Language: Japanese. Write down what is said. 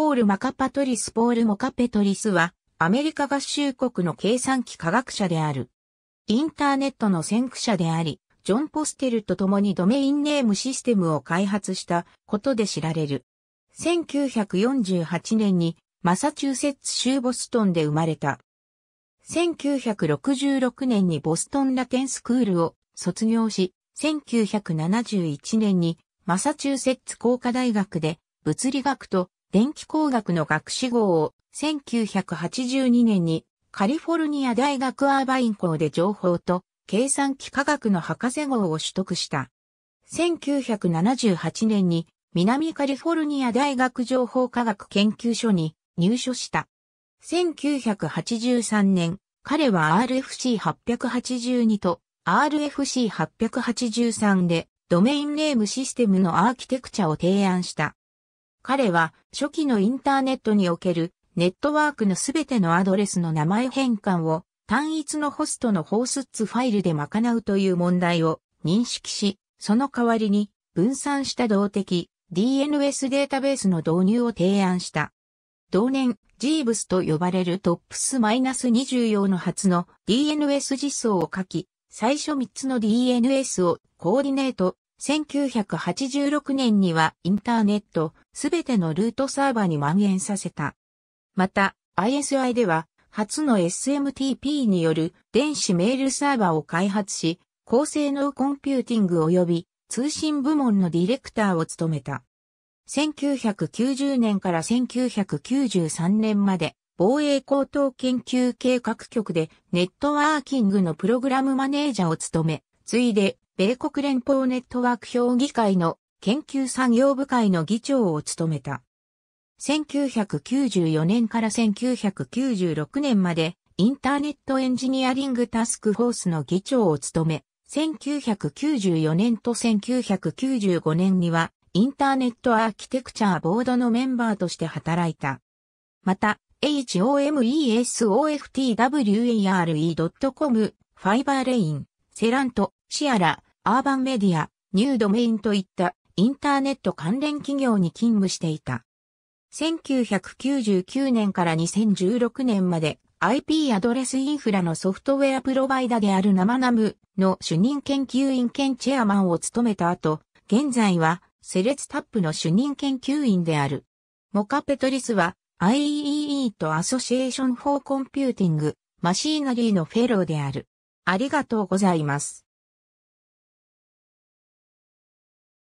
ポール・マカパトリス・ポール・モカペトリスは、アメリカ合衆国の計算機科学者である。インターネットの先駆者であり、ジョン・ポステルと共にドメインネームシステムを開発したことで知られる。1948年にマサチューセッツ州ボストンで生まれた。1966年にボストンラテンスクールを卒業し、1971年にマサチューセッツ工科大学で物理学と電気工学の学士号を1982年にカリフォルニア大学アーバイン校で情報と計算機科学の博士号を取得した。1978年に南カリフォルニア大学情報科学研究所に入所した。1983年、彼は RFC882 と RFC883 でドメインネームシステムのアーキテクチャを提案した。彼は初期のインターネットにおけるネットワークのすべてのアドレスの名前変換を単一のホストのホースッツファイルで賄うという問題を認識し、その代わりに分散した動的 DNS データベースの導入を提案した。同年、ジーブスと呼ばれるトップス -20 用の初の DNS 実装を書き、最初3つの DNS をコーディネート、1986年にはインターネットすべてのルートサーバーに蔓延させた。また ISI では初の SMTP による電子メールサーバーを開発し、高性能コンピューティング及び通信部門のディレクターを務めた。1990年から1993年まで防衛高等研究計画局でネットワーキングのプログラムマネージャーを務め、ついで米国連邦ネットワーク評議会の研究産業部会の議長を務めた。1994年から1996年までインターネットエンジニアリングタスクフォースの議長を務め、1994年と1995年にはインターネットアーキテクチャーボードのメンバーとして働いた。また、homesoftware.com、ファイバーレイン、セラント、シアラ、アーバンメディア、ニュードメインといったインターネット関連企業に勤務していた。1999年から2016年まで IP アドレスインフラのソフトウェアプロバイダーであるナマナムの主任研究員兼チェアマンを務めた後、現在はセレツタップの主任研究員である。モカペトリスは IEEE とアソシエーション・フォー・コンピューティング・マシーナリーのフェローである。ありがとうございます。